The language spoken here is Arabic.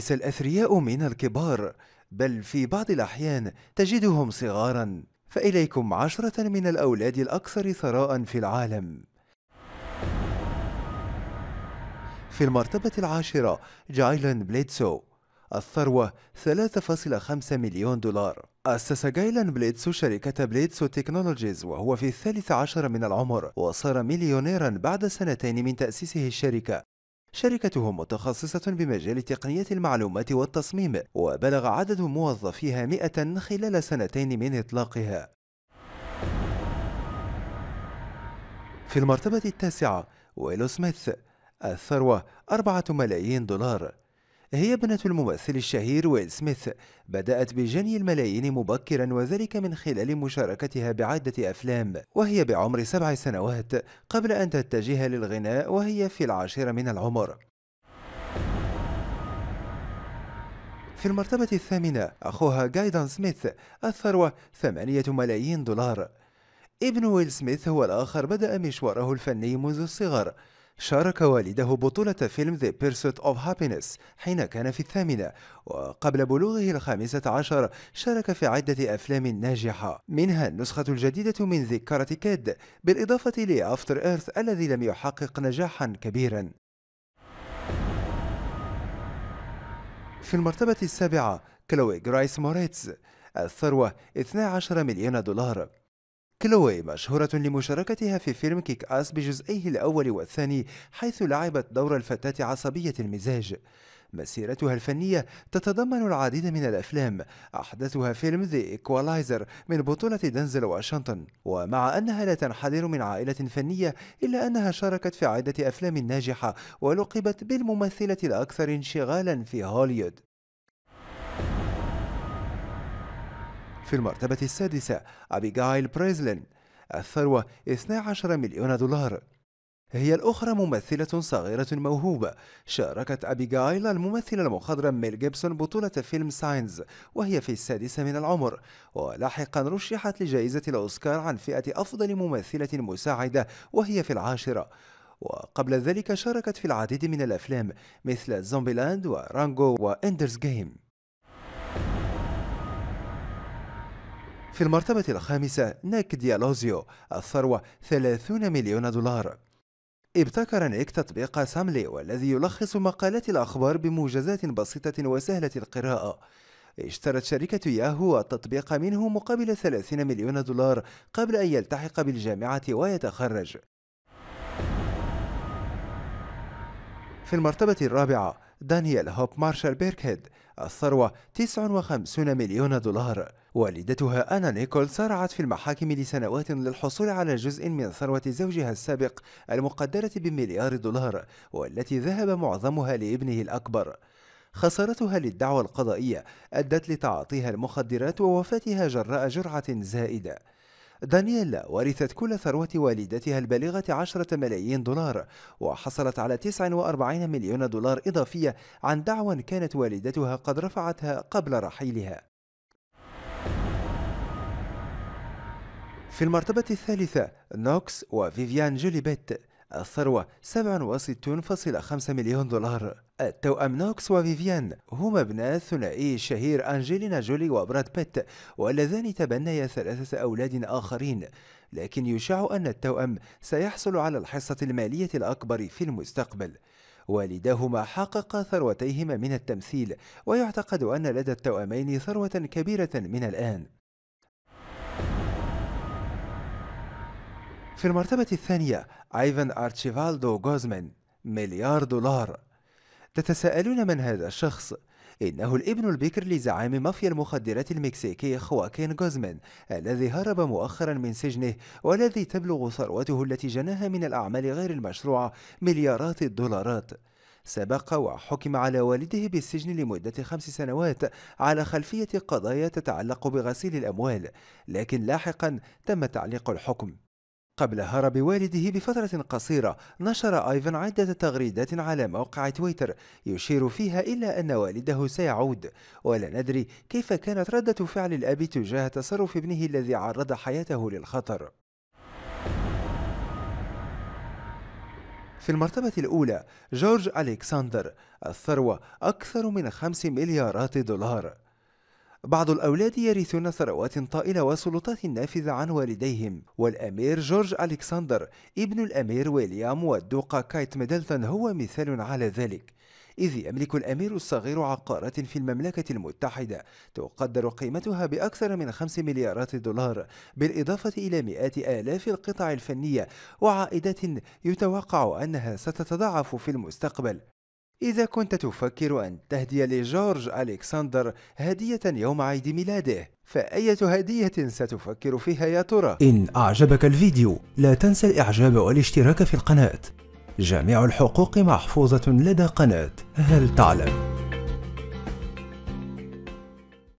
ليس الأثرياء من الكبار بل في بعض الأحيان تجدهم صغارا فإليكم عشرة من الأولاد الأكثر ثراء في العالم في المرتبة العاشرة جايلان بليتسو الثروة 3.5 مليون دولار أسس جايلان بليتسو شركة بليتسو تكنولوجيز وهو في الثالث عشر من العمر وصار مليونيرا بعد سنتين من تأسيسه الشركة شركته متخصصة بمجال تقنية المعلومات والتصميم وبلغ عدد موظفيها 100 خلال سنتين من إطلاقها في المرتبة التاسعة ويلو سميث الثروة أربعة ملايين دولار هي ابنة الممثل الشهير ويل سميث بدأت بجني الملايين مبكرا وذلك من خلال مشاركتها بعدة أفلام وهي بعمر سبع سنوات قبل أن تتجه للغناء وهي في العاشرة من العمر في المرتبة الثامنة أخوها جايدان سميث الثروة ثمانية ملايين دولار ابن ويل سميث هو الآخر بدأ مشواره الفني منذ الصغر شارك والده بطولة فيلم The Pursuit of Happiness حين كان في الثامنة وقبل بلوغه الخامسة عشر شارك في عدة أفلام ناجحة منها النسخة الجديدة من ذكرة كيد Kid بالإضافة لأفتر إيرث الذي لم يحقق نجاحا كبيرا في المرتبة السابعة كلوي جرايس موريتز الثروة 12 مليون دولار كلوي مشهورة لمشاركتها في فيلم كيك آس بجزئيه الأول والثاني حيث لعبت دور الفتاة عصبية المزاج مسيرتها الفنية تتضمن العديد من الأفلام أحدثها فيلم ذا إيكوالايزر من بطولة دنزل واشنطن ومع أنها لا تنحدر من عائلة فنية إلا أنها شاركت في عدة أفلام ناجحة ولقبت بالممثلة الأكثر انشغالا في هوليود في المرتبة السادسة أبيجايل بريزلين الثروة 12 مليون دولار هي الأخرى ممثلة صغيرة موهوبة شاركت أبيجايل الممثلة المخضرم ميل جيبسون بطولة فيلم ساينز وهي في السادسة من العمر ولاحقا رشحت لجائزة الأوسكار عن فئة أفضل ممثلة مساعدة وهي في العاشرة وقبل ذلك شاركت في العديد من الأفلام مثل زومبيلاند ورانجو وإندرز جيم في المرتبة الخامسة ناك ديالوزيو الثروة 30 مليون دولار ابتكر نيك تطبيق ساملي والذي يلخص مقالات الأخبار بموجزات بسيطة وسهلة القراءة اشترت شركة ياهو التطبيق منه مقابل 30 مليون دولار قبل أن يلتحق بالجامعة ويتخرج في المرتبة الرابعة دانيال هوب مارشال بيركهيد الثروة 59 مليون دولار والدتها أنا نيكول صارعت في المحاكم لسنوات للحصول على جزء من ثروة زوجها السابق المقدرة بمليار دولار والتي ذهب معظمها لابنه الأكبر خسارتها للدعوى القضائية أدت لتعاطيها المخدرات ووفاتها جراء جرعة زائدة دانييلا ورثت كل ثروة والدتها البالغة عشرة ملايين دولار وحصلت على 49 مليون دولار إضافية عن دعوى كانت والدتها قد رفعتها قبل رحيلها في المرتبة الثالثة نوكس وفيفيان جوليبيت الثروة 67.5 مليون دولار التوأم نوكس وفيفيان هما ابناء ثنائي الشهير أنجلينا جولي وبراد بيت واللذان تبنيا ثلاثة أولاد آخرين لكن يشاع أن التوأم سيحصل على الحصة المالية الأكبر في المستقبل والداهما حققا ثروتيهما من التمثيل ويعتقد أن لدى التوأمين ثروة كبيرة من الآن في المرتبة الثانية أيفان أرتشيفالدو غوزمان مليار دولار تتساءلون من هذا الشخص؟ إنه الابن البكر لزعيم مافيا المخدرات المكسيكي خواكين غوزمان الذي هرب مؤخرا من سجنه والذي تبلغ ثروته التي جناها من الأعمال غير المشروعة مليارات الدولارات سبق وحكم على والده بالسجن لمدة خمس سنوات على خلفية قضايا تتعلق بغسيل الأموال لكن لاحقا تم تعليق الحكم قبل هرب والده بفترة قصيرة نشر أيفن عدة تغريدات على موقع تويتر يشير فيها إلى أن والده سيعود ولا ندري كيف كانت ردة فعل الأب تجاه تصرف ابنه الذي عرض حياته للخطر في المرتبة الأولى جورج ألكسندر الثروة أكثر من 5 مليارات دولار بعض الأولاد يرثون ثروات طائلة وسلطات نافذة عن والديهم والأمير جورج ألكسندر ابن الأمير ويليام والدوقة كايت ميدلتون هو مثال على ذلك إذ يملك الأمير الصغير عقارات في المملكة المتحدة تقدر قيمتها بأكثر من 5 مليارات دولار بالإضافة إلى مئات آلاف القطع الفنية وعائدات يتوقع أنها ستتضاعف في المستقبل إذا كنت تفكر أن تهدي لجورج ألكسندر هدية يوم عيد ميلاده فأية هدية ستفكر فيها يا ترى؟ إن أعجبك الفيديو لا تنسى الإعجاب والاشتراك في القناة جميع الحقوق محفوظة لدى قناة هل تعلم؟